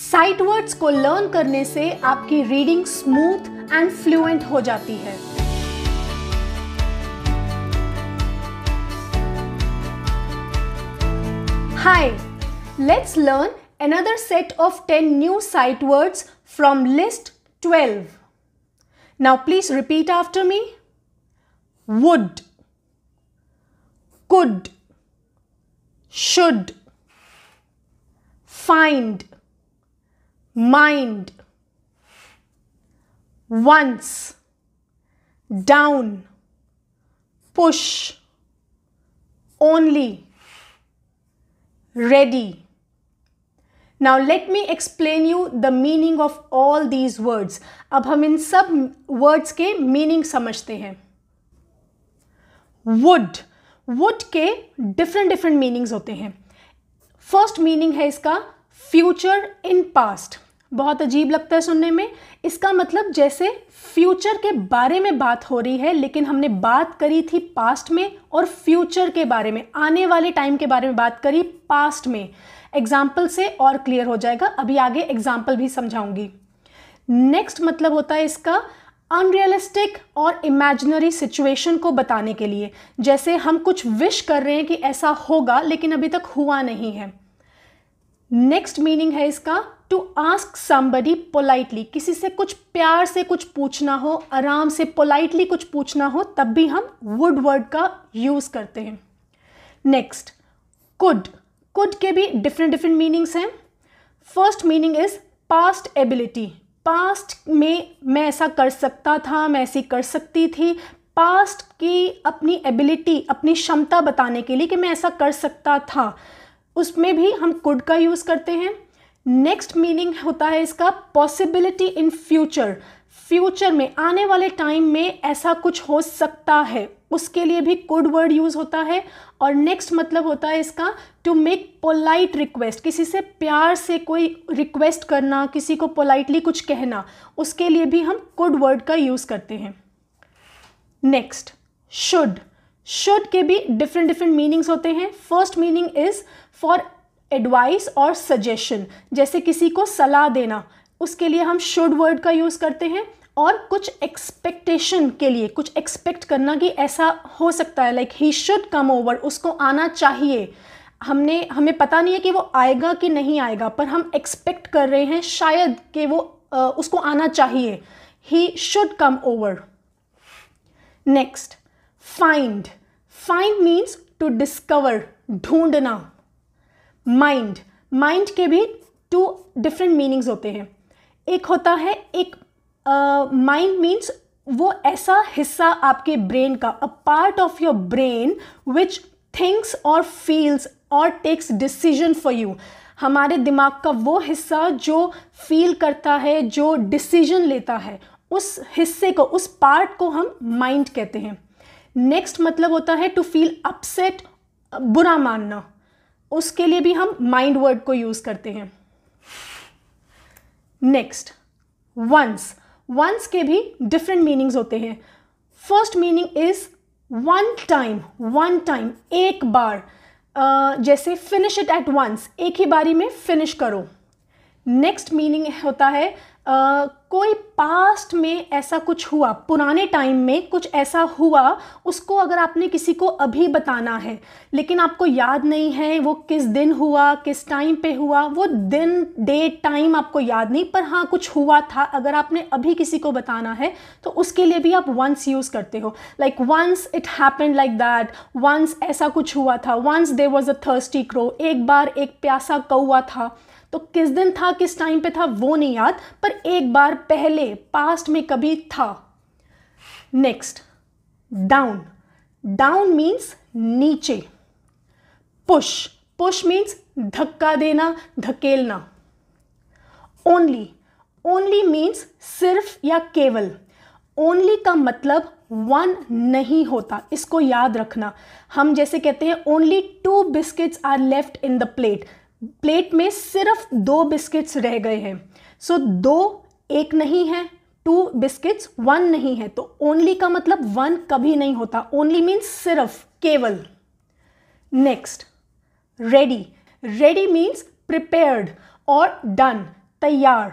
Sight words को learn करने से आपकी रीडिंग स्मूथ एंड फ्लुएंट हो जाती है hi let's learn another set of ten new sight words from list twelve now please repeat after me would could should find mind once down push only ready now let me explain you the meaning of all these words ab hum in sab words ke meaning samajhte hain would would ke different different meanings hote hain first meaning hai iska future in past बहुत अजीब लगता है सुनने में इसका मतलब जैसे future के बारे में बात हो रही है लेकिन हमने बात करी थी पास्ट में और फ्यूचर के बारे में आने वाले टाइम के बारे में बात करी पास्ट में एग्जाम्पल से और क्लियर हो जाएगा अभी आगे एग्जाम्पल भी समझाऊंगी नेक्स्ट मतलब होता है इसका अनरियलिस्टिक और इमेजिनरी सिचुएशन को बताने के लिए जैसे हम कुछ विश कर रहे हैं कि ऐसा होगा लेकिन अभी तक हुआ नहीं है नेक्स्ट मीनिंग है इसका टू आस्क समबडी पोलाइटली किसी से कुछ प्यार से कुछ पूछना हो आराम से पोलाइटली कुछ पूछना हो तब भी हम वुड वर्ड का यूज़ करते हैं नेक्स्ट कुड कुड के भी डिफरेंट डिफरेंट मीनिंग्स हैं first meaning is past ability past में मैं ऐसा कर सकता था मैं ऐसी कर सकती थी पास्ट की अपनी एबिलिटी अपनी क्षमता बताने के लिए कि मैं ऐसा कर सकता था उसमें भी हम कुड का यूज़ करते हैं नेक्स्ट मीनिंग होता है इसका पॉसिबिलिटी इन फ्यूचर फ्यूचर में आने वाले टाइम में ऐसा कुछ हो सकता है उसके लिए भी कुड वर्ड यूज़ होता है और नेक्स्ट मतलब होता है इसका टू मेक पोलाइट रिक्वेस्ट किसी से प्यार से कोई रिक्वेस्ट करना किसी को पोलाइटली कुछ कहना उसके लिए भी हम कुड वर्ड का यूज़ करते हैं नेक्स्ट शुड शुड के भी डिफरेंट डिफरेंट मीनिंग्स होते हैं first meaning is for advice और सजेशन जैसे किसी को सलाह देना उसके लिए हम शुड वर्ड का यूज़ करते हैं और कुछ एक्सपेक्टेशन के लिए कुछ एक्सपेक्ट करना कि ऐसा हो सकता है like he should come over उसको आना चाहिए हमने हमें पता नहीं है कि वो आएगा कि नहीं आएगा पर हम एक्सपेक्ट कर रहे हैं शायद कि वो आ, उसको आना चाहिए he should come over next find find means to discover ढूंढना माइंड माइंड के भी टू डिफरेंट meanings होते हैं एक होता है एक माइंड uh, मीन्स वो ऐसा हिस्सा आपके ब्रेन का a part of your brain which thinks और फील्स और टेक्स डिसीजन फॉर यू हमारे दिमाग का वो हिस्सा जो फील करता है जो डिसीजन लेता है उस हिस्से को उस पार्ट को हम माइंड कहते हैं नेक्स्ट मतलब होता है टू फील अपसेट बुरा मानना उसके लिए भी हम माइंड वर्ड को यूज़ करते हैं नेक्स्ट वंस वंस के भी डिफरेंट मीनिंग्स होते हैं first meaning is one time one time एक बार uh, जैसे फिनिश इट एट वंस एक ही बारी में फिनिश करो नेक्स्ट मीनिंग होता है कोई पास्ट में ऐसा कुछ हुआ पुराने टाइम में कुछ ऐसा हुआ उसको अगर आपने किसी को अभी बताना है लेकिन आपको याद नहीं है वो किस दिन हुआ किस टाइम पे हुआ वो दिन डे टाइम आपको याद नहीं पर हाँ कुछ हुआ था अगर आपने अभी किसी को बताना है तो उसके लिए भी आप वंस यूज़ करते हो like once it happen like that once ऐसा कुछ हुआ था once there was a thirsty crow एक बार एक प्यासा कौआ था तो किस दिन था किस टाइम पे था वो नहीं याद पर एक बार पहले पास्ट में कभी था नेक्स्ट डाउन डाउन मीन्स नीचे पुश पुश मीन्स धक्का देना धकेलना ओनली ओनली मीन्स सिर्फ या केवल ओनली का मतलब वन नहीं होता इसको याद रखना हम जैसे कहते हैं only two biscuits are left in the plate plate में सिर्फ दो बिस्किट्स रह गए हैं सो so, दो एक नहीं है टू बिस्किट्स वन नहीं है तो ओनली का मतलब वन कभी नहीं होता ओनली मीन्स सिर्फ केवल next ready ready means prepared और डन तैयार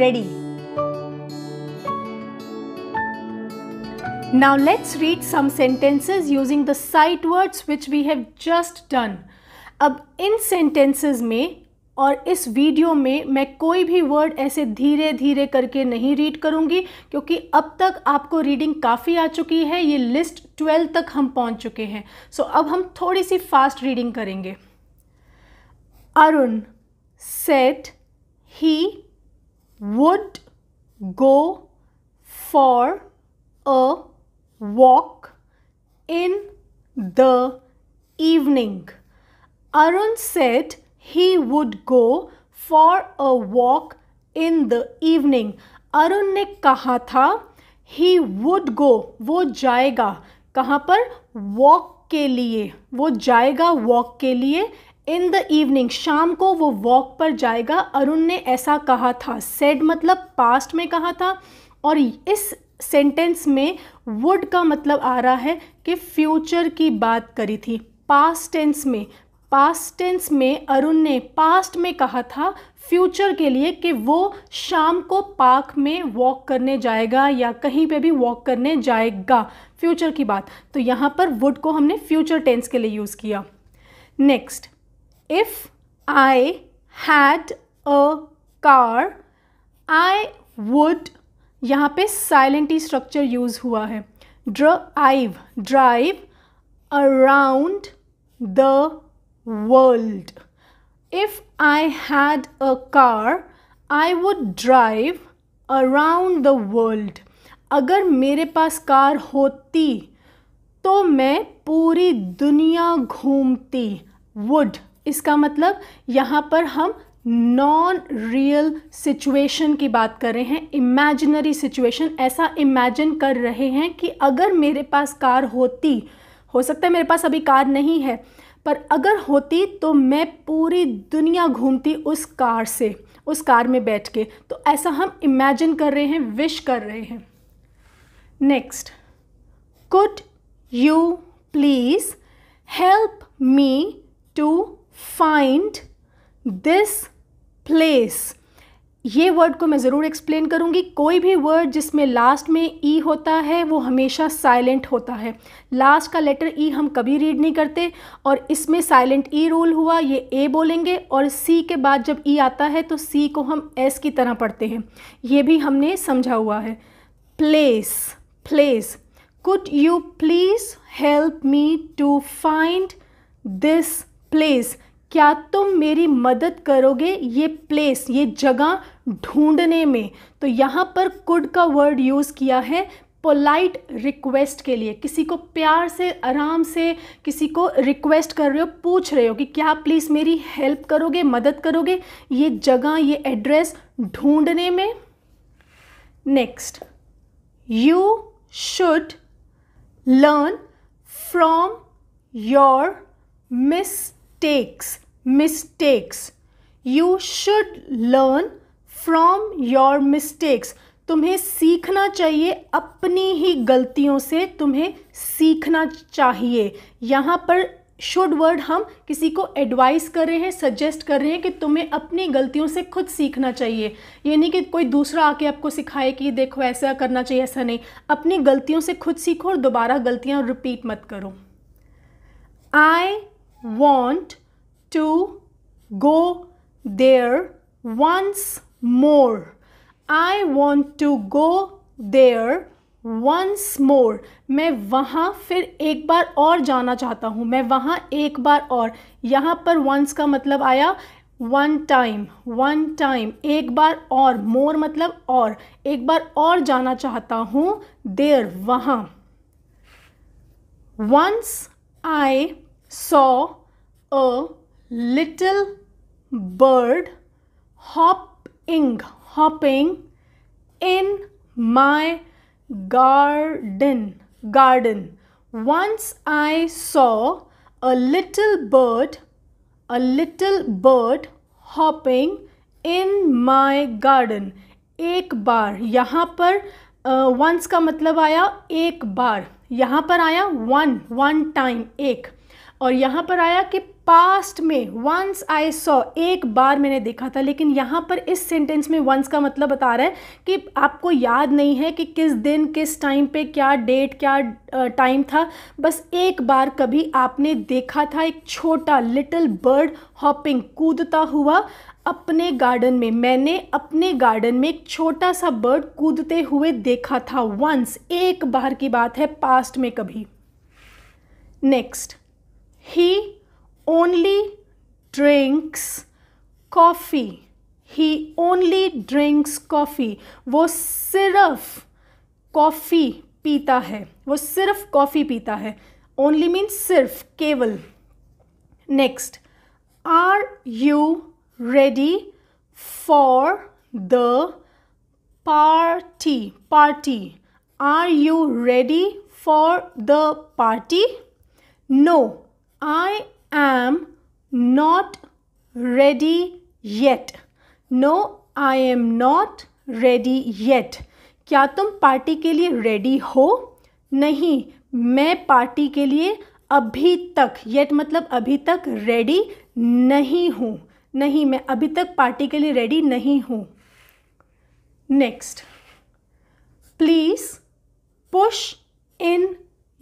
ready now let's read some sentences using the sight words which we have just done अब इन सेंटेंसेज में और इस वीडियो में मैं कोई भी वर्ड ऐसे धीरे धीरे करके नहीं रीड करूंगी क्योंकि अब तक आपको रीडिंग काफ़ी आ चुकी है ये लिस्ट ट्वेल्व तक हम पहुँच चुके हैं सो so, अब हम थोड़ी सी फास्ट रीडिंग करेंगे Arun said he would go for a walk in the evening Arun said he would go for a walk in the evening. Arun ने कहा था he would go वो जाएगा कहाँ पर walk के लिए वो जाएगा walk के लिए इन द इवनिंग शाम को वो वॉक पर जाएगा अरुण ने ऐसा कहा था सेड मतलब पास्ट में कहा था और इस सेंटेंस में वुड का मतलब आ रहा है कि फ्यूचर की बात करी थी पास्ट टेंस में पास्ट टेंस में अरुण ने पास्ट में कहा था फ्यूचर के लिए कि वो शाम को पार्क में वॉक करने जाएगा या कहीं पे भी वॉक करने जाएगा फ्यूचर की बात तो यहाँ पर वुड को हमने फ्यूचर टेंस के लिए यूज़ किया next if I had a car I would यहाँ पे साइलेंट ही स्ट्रक्चर यूज़ हुआ है drive drive around the world. If I had a car, I would drive around the world. अगर मेरे पास कार होती तो मैं पूरी दुनिया घूमती वुड इसका मतलब यहाँ पर हम नॉन रियल सिचुएशन की बात कर रहे हैं इमेजिनरी सिचुएशन ऐसा इमेजिन कर रहे हैं कि अगर मेरे पास कार होती हो सकता है मेरे पास अभी कार नहीं है पर अगर होती तो मैं पूरी दुनिया घूमती उस कार से उस कार में बैठ के तो ऐसा हम इमेजिन कर रहे हैं विश कर रहे हैं next could you please help me to find this place ये वर्ड को मैं ज़रूर एक्सप्लेन करूँगी कोई भी वर्ड जिसमें लास्ट में ई e होता है वो हमेशा साइलेंट होता है लास्ट का लेटर ई e हम कभी रीड नहीं करते और इसमें साइलेंट ई रूल हुआ ये ए बोलेंगे और सी के बाद जब ई e आता है तो सी को हम एस की तरह पढ़ते हैं ये भी हमने समझा हुआ है place place could you please help me to find this place क्या तुम मेरी मदद करोगे ये प्लेस ये जगह ढूंढने में तो यहाँ पर कुड का वर्ड यूज़ किया है पोलाइट रिक्वेस्ट के लिए किसी को प्यार से आराम से किसी को रिक्वेस्ट कर रहे हो पूछ रहे हो कि क्या प्लीज़ मेरी हेल्प करोगे मदद करोगे ये जगह ये एड्रेस ढूंढने में next you should learn from your miss mistakes, mistakes. You should learn from your mistakes. तुम्हें सीखना चाहिए अपनी ही गलतियों से तुम्हें सीखना चाहिए यहाँ पर शुड वर्ड हम किसी को एडवाइस कर रहे हैं सजेस्ट कर रहे हैं कि तुम्हें अपनी गलतियों से खुद सीखना चाहिए ये नहीं कि कोई दूसरा आके आपको सिखाए कि देखो ऐसा करना चाहिए ऐसा नहीं अपनी गलतियों से खुद सीखो और दोबारा गलतियाँ रिपीट मत करो I want to go there once more. I want to go there once more मैं वहाँ फिर एक बार और जाना चाहता हूँ मैं वहाँ एक बार और यहाँ पर वंस का मतलब आया वन टाइम वन टाइम एक बार और मोर मतलब और एक बार और जाना चाहता हूँ देर वहाँ once I saw a little bird hopping, hopping in my garden, garden. Once I saw a little bird, a little bird hopping in my garden. एक बार यहाँ पर वंस uh, का मतलब आया एक बार यहाँ पर आया वन वन टाइम एक और यहाँ पर आया कि पास्ट में वंस आई सॉ एक बार मैंने देखा था लेकिन यहाँ पर इस सेंटेंस में वंस का मतलब बता रहा है कि आपको याद नहीं है कि किस दिन किस टाइम पे क्या डेट क्या टाइम था बस एक बार कभी आपने देखा था एक छोटा लिटिल बर्ड हॉपिंग कूदता हुआ अपने गार्डन में मैंने अपने गार्डन में एक छोटा सा बर्ड कूदते हुए देखा था वंस एक बार की बात है पास्ट में कभी next He only drinks coffee. He only drinks coffee वो सिर्फ कॉफ़ी पीता है वो सिर्फ कॉफ़ी पीता है ओनली मीन्स सिर्फ केवल next are you ready for the party party are you ready for the party no I am not ready yet no I am not ready yet क्या तुम पार्टी के लिए रेडी हो नहीं मैं पार्टी के लिए अभी तक येट मतलब अभी तक रेडी नहीं हूँ नहीं मैं अभी तक पार्टी के लिए रेडी नहीं हूँ next please push in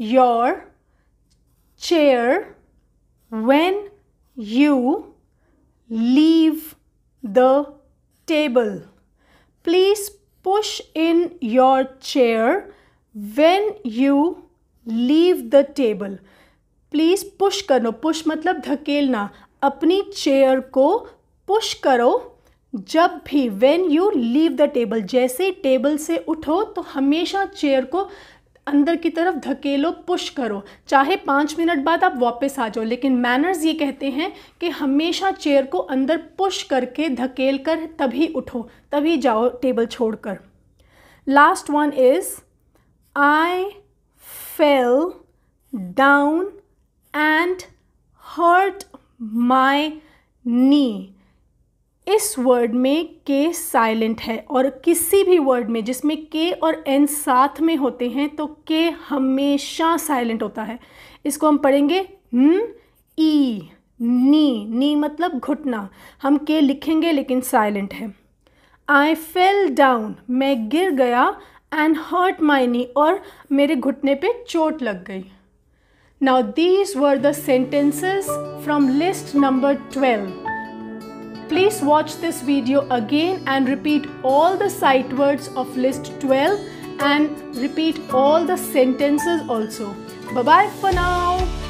your chair when you leave the table. Please push in your chair when you leave the table. please push karo push matlab dhakelna apni chair ko push karo जब भी when you leave the table जैसे table से उठो तो हमेशा chair को अंदर की तरफ धकेलो पुश करो चाहे पाँच मिनट बाद आप वापस आ जाओ लेकिन मैनर्स ये कहते हैं कि हमेशा चेयर को अंदर पुश करके धकेल कर तभी उठो तभी जाओ टेबल छोड़कर last one is I fell down and hurt my knee इस वर्ड में के साइलेंट है और किसी भी वर्ड में जिसमें के और एन साथ में होते हैं तो के हमेशा साइलेंट होता है इसको हम पढ़ेंगे न ई नी नी मतलब घुटना हम के लिखेंगे लेकिन साइलेंट है आई फेल डाउन मैं गिर गया एंड हर्ट माई नी और मेरे घुटने पे चोट लग गई now these were the sentences from list number twelve Please watch this video again and repeat all the sight words of list 12 and repeat all the sentences also. Bye bye for now.